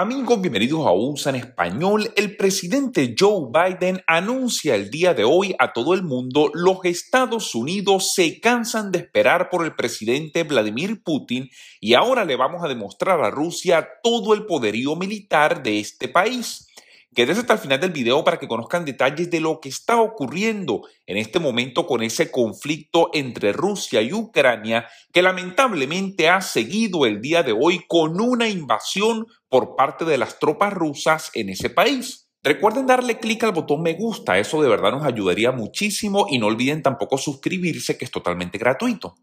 Amigos, bienvenidos a USA en español. El presidente Joe Biden anuncia el día de hoy a todo el mundo, los Estados Unidos se cansan de esperar por el presidente Vladimir Putin y ahora le vamos a demostrar a Rusia todo el poderío militar de este país. Quédese hasta el final del video para que conozcan detalles de lo que está ocurriendo en este momento con ese conflicto entre Rusia y Ucrania que lamentablemente ha seguido el día de hoy con una invasión por parte de las tropas rusas en ese país. Recuerden darle clic al botón me gusta, eso de verdad nos ayudaría muchísimo y no olviden tampoco suscribirse que es totalmente gratuito.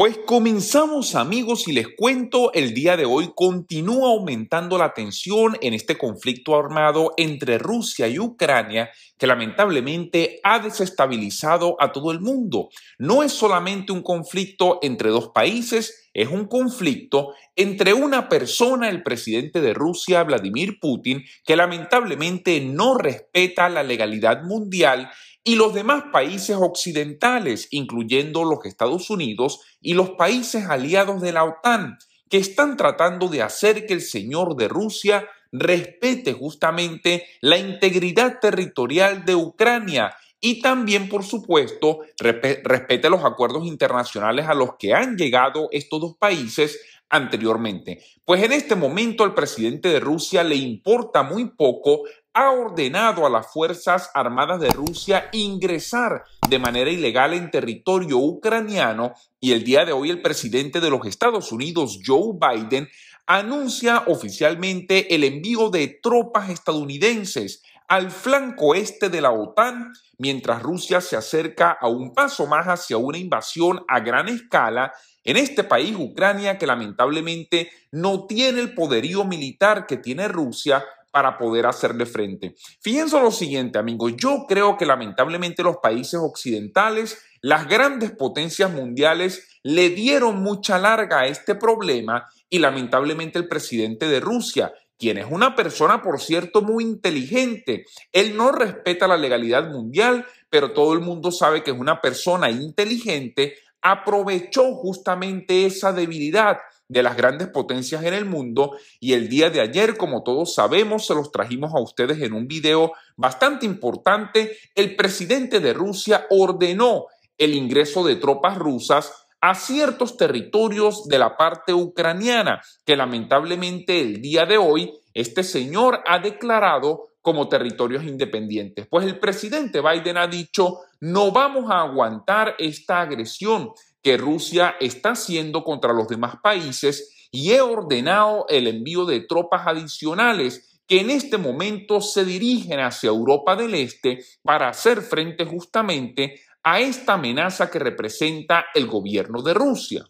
Pues comenzamos amigos y les cuento, el día de hoy continúa aumentando la tensión en este conflicto armado entre Rusia y Ucrania que lamentablemente ha desestabilizado a todo el mundo. No es solamente un conflicto entre dos países, es un conflicto entre una persona, el presidente de Rusia, Vladimir Putin, que lamentablemente no respeta la legalidad mundial y los demás países occidentales, incluyendo los Estados Unidos y los países aliados de la OTAN, que están tratando de hacer que el señor de Rusia respete justamente la integridad territorial de Ucrania y también, por supuesto, respete los acuerdos internacionales a los que han llegado estos dos países anteriormente. Pues en este momento al presidente de Rusia le importa muy poco ha ordenado a las Fuerzas Armadas de Rusia ingresar de manera ilegal en territorio ucraniano y el día de hoy el presidente de los Estados Unidos, Joe Biden, anuncia oficialmente el envío de tropas estadounidenses al flanco este de la OTAN, mientras Rusia se acerca a un paso más hacia una invasión a gran escala en este país, Ucrania, que lamentablemente no tiene el poderío militar que tiene Rusia para poder hacerle frente. Fíjense lo siguiente, amigos, yo creo que lamentablemente los países occidentales, las grandes potencias mundiales, le dieron mucha larga a este problema y lamentablemente el presidente de Rusia, quien es una persona, por cierto, muy inteligente, él no respeta la legalidad mundial, pero todo el mundo sabe que es una persona inteligente, aprovechó justamente esa debilidad de las grandes potencias en el mundo y el día de ayer, como todos sabemos, se los trajimos a ustedes en un video bastante importante, el presidente de Rusia ordenó el ingreso de tropas rusas a ciertos territorios de la parte ucraniana, que lamentablemente el día de hoy este señor ha declarado como territorios independientes. Pues el presidente Biden ha dicho, no vamos a aguantar esta agresión que Rusia está haciendo contra los demás países y he ordenado el envío de tropas adicionales que en este momento se dirigen hacia Europa del Este para hacer frente justamente a esta amenaza que representa el gobierno de Rusia.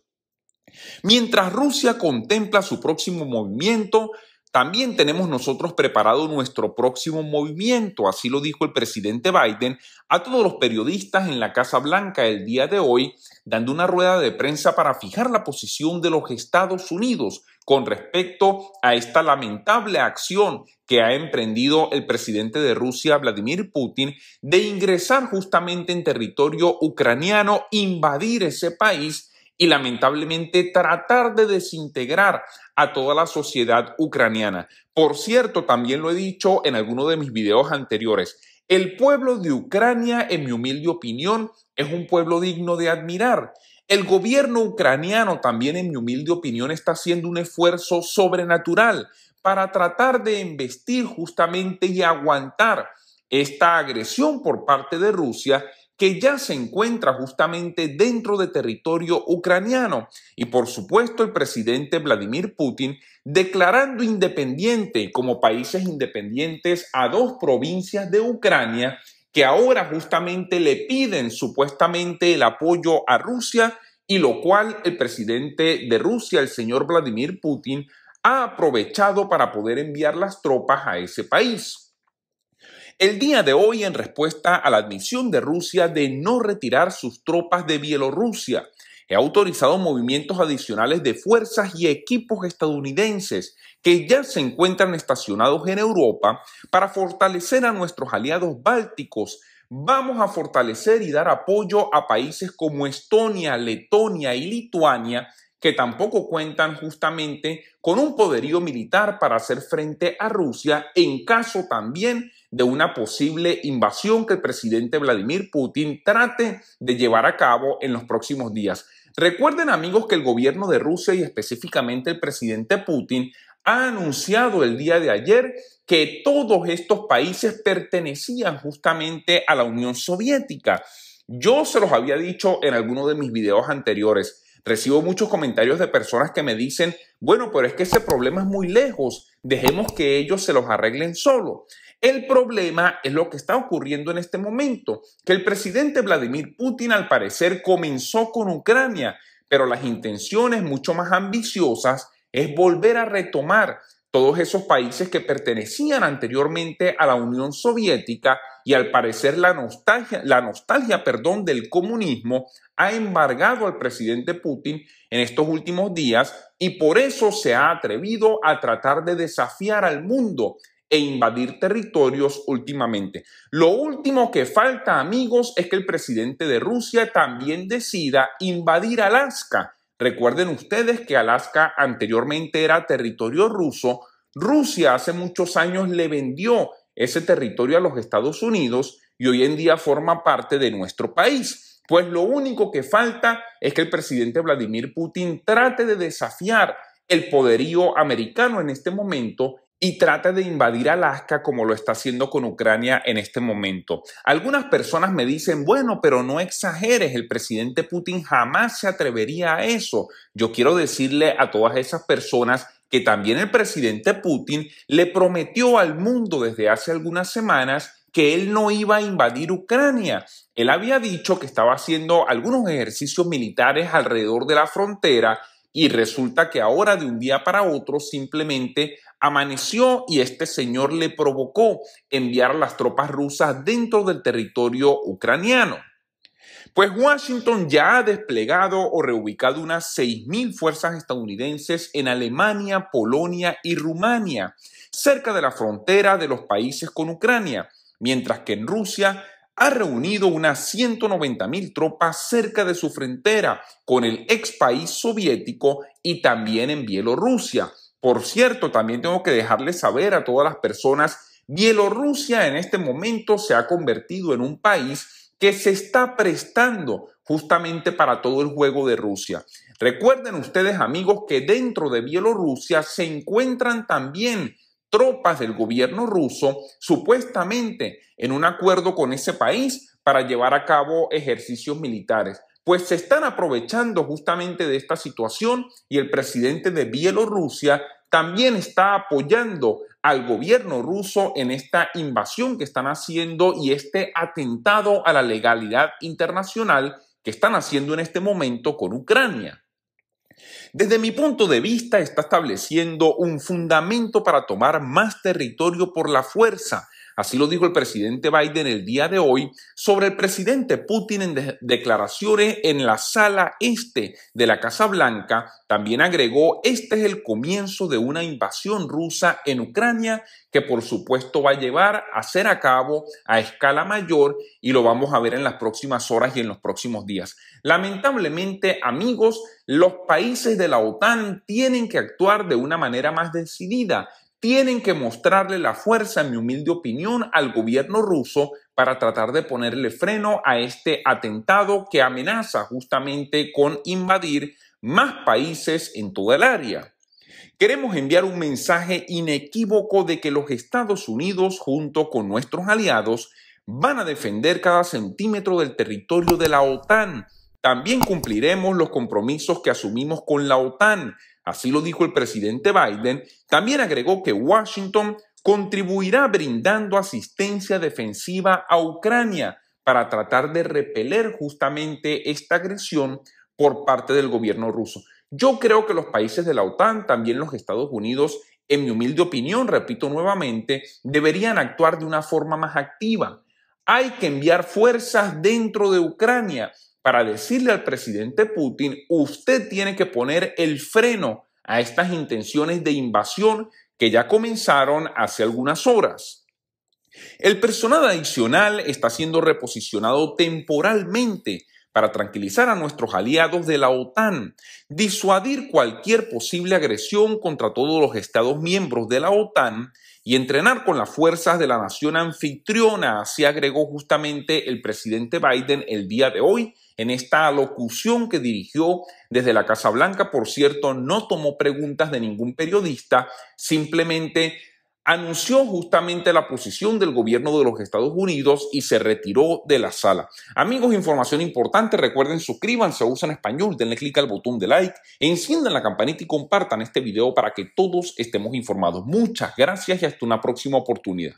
Mientras Rusia contempla su próximo movimiento, también tenemos nosotros preparado nuestro próximo movimiento, así lo dijo el presidente Biden a todos los periodistas en la Casa Blanca el día de hoy, dando una rueda de prensa para fijar la posición de los Estados Unidos con respecto a esta lamentable acción que ha emprendido el presidente de Rusia, Vladimir Putin, de ingresar justamente en territorio ucraniano, invadir ese país y lamentablemente tratar de desintegrar a toda la sociedad ucraniana. Por cierto, también lo he dicho en alguno de mis videos anteriores, el pueblo de Ucrania, en mi humilde opinión, es un pueblo digno de admirar. El gobierno ucraniano también, en mi humilde opinión, está haciendo un esfuerzo sobrenatural para tratar de investir justamente y aguantar esta agresión por parte de Rusia que ya se encuentra justamente dentro de territorio ucraniano y por supuesto el presidente Vladimir Putin declarando independiente como países independientes a dos provincias de Ucrania que ahora justamente le piden supuestamente el apoyo a Rusia y lo cual el presidente de Rusia, el señor Vladimir Putin, ha aprovechado para poder enviar las tropas a ese país. El día de hoy, en respuesta a la admisión de Rusia de no retirar sus tropas de Bielorrusia, he autorizado movimientos adicionales de fuerzas y equipos estadounidenses que ya se encuentran estacionados en Europa para fortalecer a nuestros aliados bálticos. Vamos a fortalecer y dar apoyo a países como Estonia, Letonia y Lituania, que tampoco cuentan justamente con un poderío militar para hacer frente a Rusia en caso también de una posible invasión que el presidente Vladimir Putin trate de llevar a cabo en los próximos días. Recuerden amigos que el gobierno de Rusia y específicamente el presidente Putin ha anunciado el día de ayer que todos estos países pertenecían justamente a la Unión Soviética. Yo se los había dicho en alguno de mis videos anteriores. Recibo muchos comentarios de personas que me dicen, bueno, pero es que ese problema es muy lejos, dejemos que ellos se los arreglen solo. El problema es lo que está ocurriendo en este momento, que el presidente Vladimir Putin al parecer comenzó con Ucrania, pero las intenciones mucho más ambiciosas es volver a retomar todos esos países que pertenecían anteriormente a la Unión Soviética y al parecer la nostalgia, la nostalgia perdón, del comunismo ha embargado al presidente Putin en estos últimos días y por eso se ha atrevido a tratar de desafiar al mundo e invadir territorios últimamente. Lo último que falta, amigos, es que el presidente de Rusia también decida invadir Alaska. Recuerden ustedes que Alaska anteriormente era territorio ruso. Rusia hace muchos años le vendió ese territorio a los Estados Unidos y hoy en día forma parte de nuestro país. Pues lo único que falta es que el presidente Vladimir Putin trate de desafiar el poderío americano en este momento y trata de invadir Alaska como lo está haciendo con Ucrania en este momento. Algunas personas me dicen, bueno, pero no exageres, el presidente Putin jamás se atrevería a eso. Yo quiero decirle a todas esas personas que también el presidente Putin le prometió al mundo desde hace algunas semanas que él no iba a invadir Ucrania. Él había dicho que estaba haciendo algunos ejercicios militares alrededor de la frontera y resulta que ahora de un día para otro simplemente amaneció y este señor le provocó enviar las tropas rusas dentro del territorio ucraniano. Pues Washington ya ha desplegado o reubicado unas 6.000 fuerzas estadounidenses en Alemania, Polonia y Rumania, cerca de la frontera de los países con Ucrania, mientras que en Rusia ha reunido unas 190 mil tropas cerca de su frontera con el ex país soviético y también en Bielorrusia. Por cierto, también tengo que dejarles saber a todas las personas, Bielorrusia en este momento se ha convertido en un país que se está prestando justamente para todo el juego de Rusia. Recuerden ustedes amigos que dentro de Bielorrusia se encuentran también tropas del gobierno ruso, supuestamente en un acuerdo con ese país para llevar a cabo ejercicios militares. Pues se están aprovechando justamente de esta situación y el presidente de Bielorrusia también está apoyando al gobierno ruso en esta invasión que están haciendo y este atentado a la legalidad internacional que están haciendo en este momento con Ucrania. Desde mi punto de vista, está estableciendo un fundamento para tomar más territorio por la fuerza Así lo dijo el presidente Biden el día de hoy sobre el presidente Putin en declaraciones en la sala este de la Casa Blanca. También agregó, este es el comienzo de una invasión rusa en Ucrania que por supuesto va a llevar a ser a cabo a escala mayor y lo vamos a ver en las próximas horas y en los próximos días. Lamentablemente, amigos, los países de la OTAN tienen que actuar de una manera más decidida tienen que mostrarle la fuerza, en mi humilde opinión, al gobierno ruso para tratar de ponerle freno a este atentado que amenaza justamente con invadir más países en toda el área. Queremos enviar un mensaje inequívoco de que los Estados Unidos, junto con nuestros aliados, van a defender cada centímetro del territorio de la OTAN. También cumpliremos los compromisos que asumimos con la OTAN, Así lo dijo el presidente Biden. También agregó que Washington contribuirá brindando asistencia defensiva a Ucrania para tratar de repeler justamente esta agresión por parte del gobierno ruso. Yo creo que los países de la OTAN, también los Estados Unidos, en mi humilde opinión, repito nuevamente, deberían actuar de una forma más activa. Hay que enviar fuerzas dentro de Ucrania para decirle al presidente Putin, usted tiene que poner el freno a estas intenciones de invasión que ya comenzaron hace algunas horas. El personal adicional está siendo reposicionado temporalmente para tranquilizar a nuestros aliados de la OTAN, disuadir cualquier posible agresión contra todos los Estados miembros de la OTAN y entrenar con las fuerzas de la nación anfitriona, así agregó justamente el presidente Biden el día de hoy en esta locución que dirigió desde la Casa Blanca. Por cierto, no tomó preguntas de ningún periodista, simplemente anunció justamente la posición del gobierno de los Estados Unidos y se retiró de la sala. Amigos, información importante, recuerden suscríbanse a Usa Español, denle clic al botón de like, enciendan la campanita y compartan este video para que todos estemos informados. Muchas gracias y hasta una próxima oportunidad.